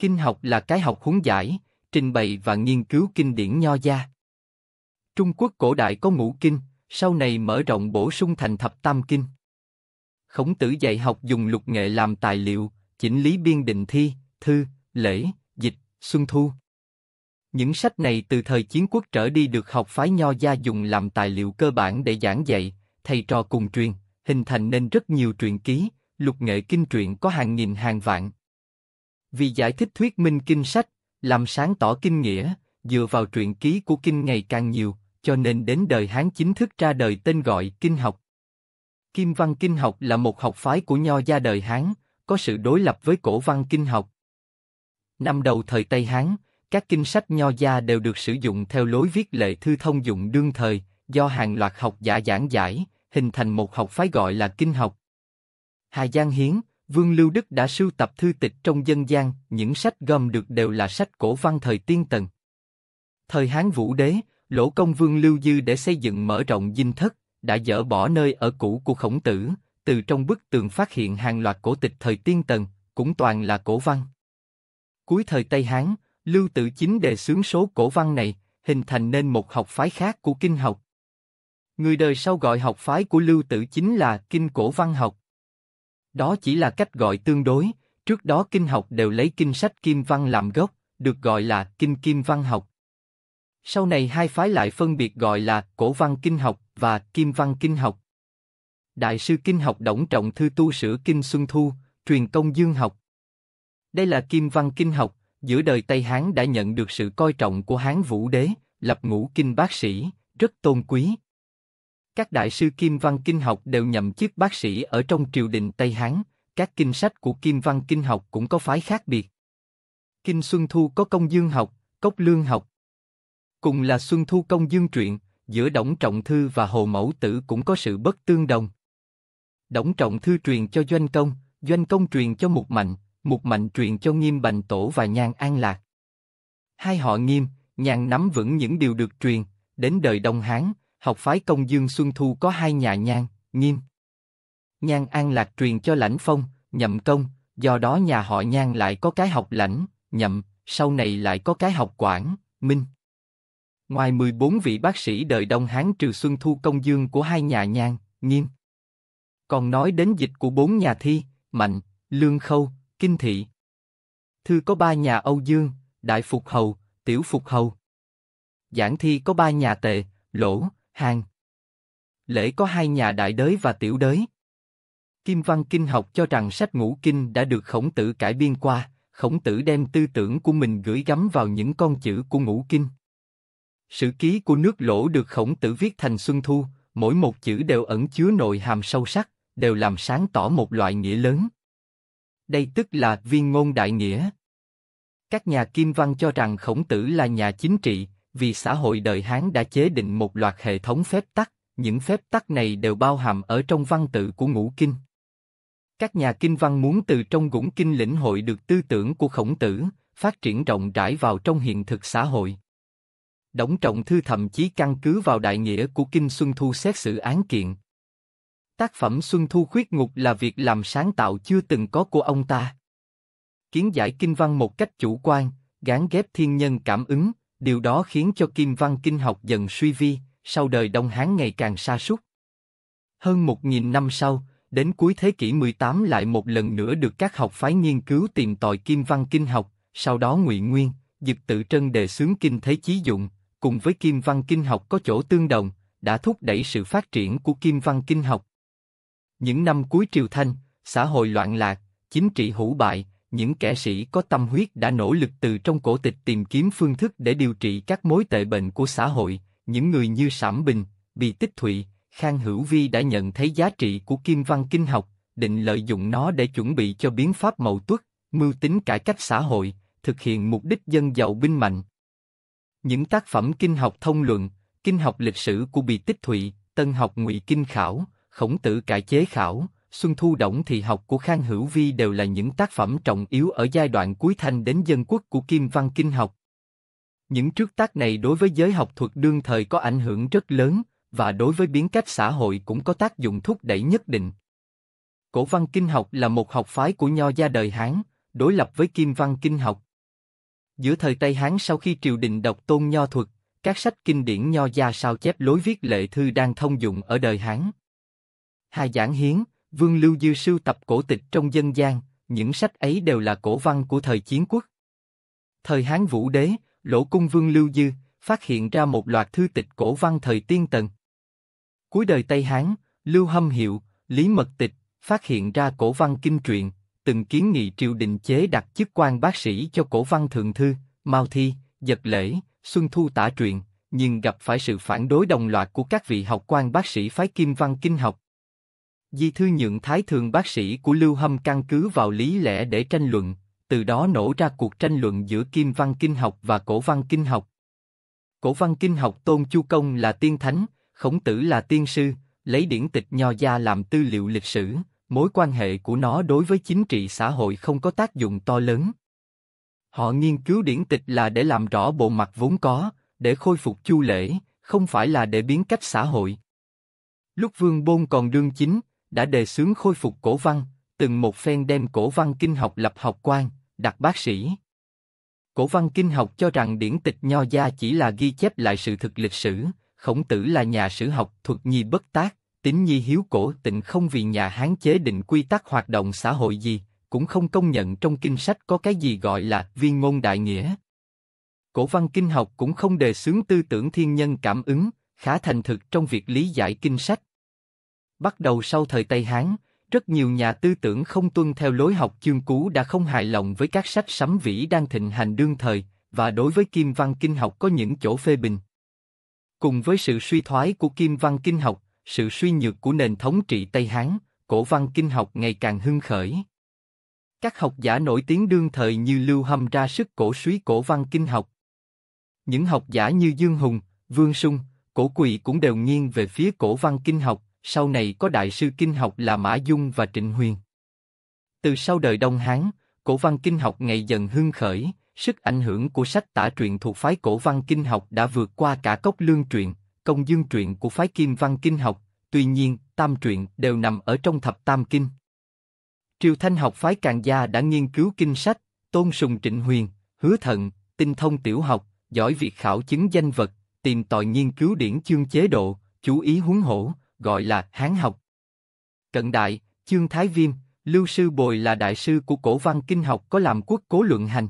Kinh học là cái học huấn giải, trình bày và nghiên cứu kinh điển nho gia. Trung Quốc cổ đại có ngũ kinh, sau này mở rộng bổ sung thành thập tam kinh. Khổng tử dạy học dùng lục nghệ làm tài liệu, chỉnh lý biên định thi, thư, lễ, dịch, xuân thu. Những sách này từ thời chiến quốc trở đi được học phái nho gia dùng làm tài liệu cơ bản để giảng dạy, thầy trò cùng truyền, hình thành nên rất nhiều truyện ký, lục nghệ kinh truyện có hàng nghìn hàng vạn, vì giải thích thuyết minh kinh sách, làm sáng tỏ kinh nghĩa, dựa vào truyện ký của kinh ngày càng nhiều, cho nên đến đời Hán chính thức ra đời tên gọi kinh học. Kim văn kinh học là một học phái của nho gia đời Hán, có sự đối lập với cổ văn kinh học. Năm đầu thời Tây Hán, các kinh sách nho gia đều được sử dụng theo lối viết lệ thư thông dụng đương thời, do hàng loạt học giả giảng giải, hình thành một học phái gọi là kinh học. Hà Giang Hiến, Vương Lưu Đức đã sưu tập thư tịch trong dân gian, những sách gom được đều là sách cổ văn thời tiên tần. Thời Hán Vũ Đế, lỗ công Vương Lưu Dư để xây dựng mở rộng dinh thất, đã dỡ bỏ nơi ở cũ của khổng tử, từ trong bức tường phát hiện hàng loạt cổ tịch thời tiên tần, cũng toàn là cổ văn. Cuối thời Tây Hán, Lưu Tự Chính đề xướng số cổ văn này, hình thành nên một học phái khác của kinh học. Người đời sau gọi học phái của Lưu Tự Chính là Kinh Cổ Văn Học. Đó chỉ là cách gọi tương đối, trước đó kinh học đều lấy kinh sách kim văn làm gốc, được gọi là kinh kim văn học. Sau này hai phái lại phân biệt gọi là cổ văn kinh học và kim văn kinh học. Đại sư kinh học Đổng Trọng Thư tu sửa kinh Xuân Thu, truyền công dương học. Đây là kim văn kinh học, giữa đời Tây Hán đã nhận được sự coi trọng của Hán Vũ Đế, lập ngũ kinh bác sĩ, rất tôn quý. Các đại sư Kim Văn Kinh học đều nhậm chức bác sĩ ở trong triều đình Tây Hán, các kinh sách của Kim Văn Kinh học cũng có phái khác biệt. Kinh Xuân Thu có công dương học, cốc lương học. Cùng là Xuân Thu công dương truyện, giữa Đổng Trọng Thư và Hồ Mẫu Tử cũng có sự bất tương đồng. Đổng Trọng Thư truyền cho Doanh Công, Doanh Công truyền cho Mục Mạnh, Mục Mạnh truyền cho Nghiêm Bành Tổ và Nhan An Lạc. Hai họ Nghiêm, Nhan nắm vững những điều được truyền, đến đời Đông Hán, học phái Công Dương Xuân Thu có hai nhà nhan nghiêm. nhan An Lạc truyền cho Lãnh Phong, nhậm công, do đó nhà họ nhan lại có cái học lãnh, nhậm, sau này lại có cái học quản, minh. Ngoài 14 vị bác sĩ đời Đông Hán trừ Xuân Thu Công Dương của hai nhà nhan nghiêm. Còn nói đến dịch của bốn nhà thi, mạnh, lương khâu, kinh thị. Thư có ba nhà Âu Dương, Đại Phục Hầu, Tiểu Phục Hầu. Giảng thi có ba nhà tề, lỗ, Hàn. Lễ có hai nhà đại đới và tiểu đới. Kim Văn Kinh học cho rằng sách ngũ kinh đã được khổng tử cải biên qua, khổng tử đem tư tưởng của mình gửi gắm vào những con chữ của ngũ kinh. Sử ký của nước lỗ được khổng tử viết thành Xuân Thu, mỗi một chữ đều ẩn chứa nội hàm sâu sắc, đều làm sáng tỏ một loại nghĩa lớn. Đây tức là viên ngôn đại nghĩa. Các nhà kim văn cho rằng khổng tử là nhà chính trị, vì xã hội đời Hán đã chế định một loạt hệ thống phép tắc, những phép tắc này đều bao hàm ở trong văn tự của ngũ kinh. Các nhà kinh văn muốn từ trong ngũ kinh lĩnh hội được tư tưởng của khổng tử, phát triển rộng rãi vào trong hiện thực xã hội. Đổng Trọng Thư thậm chí căn cứ vào đại nghĩa của Kinh Xuân Thu xét xử án kiện. Tác phẩm Xuân Thu Khuyết Ngục là việc làm sáng tạo chưa từng có của ông ta. Kiến giải kinh văn một cách chủ quan, gán ghép thiên nhân cảm ứng, Điều đó khiến cho Kim Văn Kinh học dần suy vi, sau đời Đông Hán ngày càng xa sút. Hơn một nghìn năm sau, đến cuối thế kỷ 18 lại một lần nữa được các học phái nghiên cứu tìm tòi Kim Văn Kinh học, sau đó Ngụy Nguyên, Dực Tự Trân đề xướng Kinh Thế Chí Dụng, cùng với Kim Văn Kinh học có chỗ tương đồng, đã thúc đẩy sự phát triển của Kim Văn Kinh học. Những năm cuối Triều Thanh, xã hội loạn lạc, chính trị hữu bại, những kẻ sĩ có tâm huyết đã nỗ lực từ trong cổ tịch tìm kiếm phương thức để điều trị các mối tệ bệnh của xã hội, những người như Sảm Bình, Bì Tích Thụy, Khang Hữu Vi đã nhận thấy giá trị của kim văn kinh học, định lợi dụng nó để chuẩn bị cho biến pháp mậu tuất, mưu tính cải cách xã hội, thực hiện mục đích dân giàu binh mạnh. Những tác phẩm kinh học thông luận, kinh học lịch sử của Bì Tích Thụy, Tân học Ngụy Kinh Khảo, Khổng Tử Cải Chế Khảo, Xuân Thu Động Thị Học của Khang Hữu Vi đều là những tác phẩm trọng yếu ở giai đoạn cuối thanh đến dân quốc của Kim Văn Kinh học. Những trước tác này đối với giới học thuật đương thời có ảnh hưởng rất lớn, và đối với biến cách xã hội cũng có tác dụng thúc đẩy nhất định. Cổ văn kinh học là một học phái của nho gia đời Hán, đối lập với kim văn kinh học. Giữa thời Tây Hán sau khi triều đình độc tôn nho thuật, các sách kinh điển nho gia sao chép lối viết lệ thư đang thông dụng ở đời Hán. hai Giảng Hiến, Vương Lưu Dư sưu tập cổ tịch trong dân gian, những sách ấy đều là cổ văn của thời chiến quốc. Thời Hán Vũ Đế, Lỗ Cung Vương Lưu Dư phát hiện ra một loạt thư tịch cổ văn thời tiên tần. Cuối đời Tây Hán, Lưu Hâm Hiệu, Lý Mật Tịch phát hiện ra cổ văn kinh truyện, từng kiến nghị triều đình chế đặt chức quan bác sĩ cho cổ văn thượng thư, Mao Thi, Giật Lễ, Xuân Thu tả truyện, nhưng gặp phải sự phản đối đồng loạt của các vị học quan bác sĩ phái Kim Văn Kinh học. Di thư nhượng thái thường bác sĩ của Lưu Hâm căn cứ vào lý lẽ để tranh luận, từ đó nổ ra cuộc tranh luận giữa Kim Văn Kinh học và Cổ Văn Kinh học. Cổ Văn Kinh học tôn Chu Công là tiên thánh, Khổng Tử là tiên sư, lấy điển tịch nho gia làm tư liệu lịch sử, mối quan hệ của nó đối với chính trị xã hội không có tác dụng to lớn. Họ nghiên cứu điển tịch là để làm rõ bộ mặt vốn có, để khôi phục chu lễ, không phải là để biến cách xã hội. Lúc Vương Bôn còn đương chính, đã đề xướng khôi phục cổ văn, từng một phen đem cổ văn kinh học lập học quan, đặt bác sĩ. Cổ văn kinh học cho rằng điển tịch nho gia chỉ là ghi chép lại sự thực lịch sử, khổng tử là nhà sử học thuật nhi bất tác, tính nhi hiếu cổ tịnh không vì nhà hán chế định quy tắc hoạt động xã hội gì, cũng không công nhận trong kinh sách có cái gì gọi là viên ngôn đại nghĩa. Cổ văn kinh học cũng không đề xướng tư tưởng thiên nhân cảm ứng, khá thành thực trong việc lý giải kinh sách, bắt đầu sau thời Tây Hán, rất nhiều nhà tư tưởng không tuân theo lối học chương cú đã không hài lòng với các sách sấm vĩ đang thịnh hành đương thời, và đối với kim văn kinh học có những chỗ phê bình. Cùng với sự suy thoái của kim văn kinh học, sự suy nhược của nền thống trị Tây Hán, cổ văn kinh học ngày càng hưng khởi. Các học giả nổi tiếng đương thời như Lưu Hâm ra sức cổ suý cổ văn kinh học. Những học giả như Dương Hùng, Vương Sung, Cổ Quỳ cũng đều nghiêng về phía cổ văn kinh học, sau này có đại sư kinh học là Mã Dung và Trịnh Huyền. Từ sau đời Đông Hán, cổ văn kinh học ngày dần hưng khởi, sức ảnh hưởng của sách tả truyện thuộc phái cổ văn kinh học đã vượt qua cả cốc lương truyện, công dương truyện của phái kim văn kinh học, tuy nhiên, tam truyện đều nằm ở trong thập tam kinh. Triều Thanh học phái càn Gia đã nghiên cứu kinh sách, tôn sùng trịnh huyền, hứa thận, tinh thông tiểu học, giỏi việc khảo chứng danh vật, tìm tòi nghiên cứu điển chương chế độ, chú ý huấn hổ, gọi là Hán học. Cận đại, Chương Thái Viêm, Lưu Sư Bồi là đại sư của cổ văn kinh học có làm quốc cố luận hành.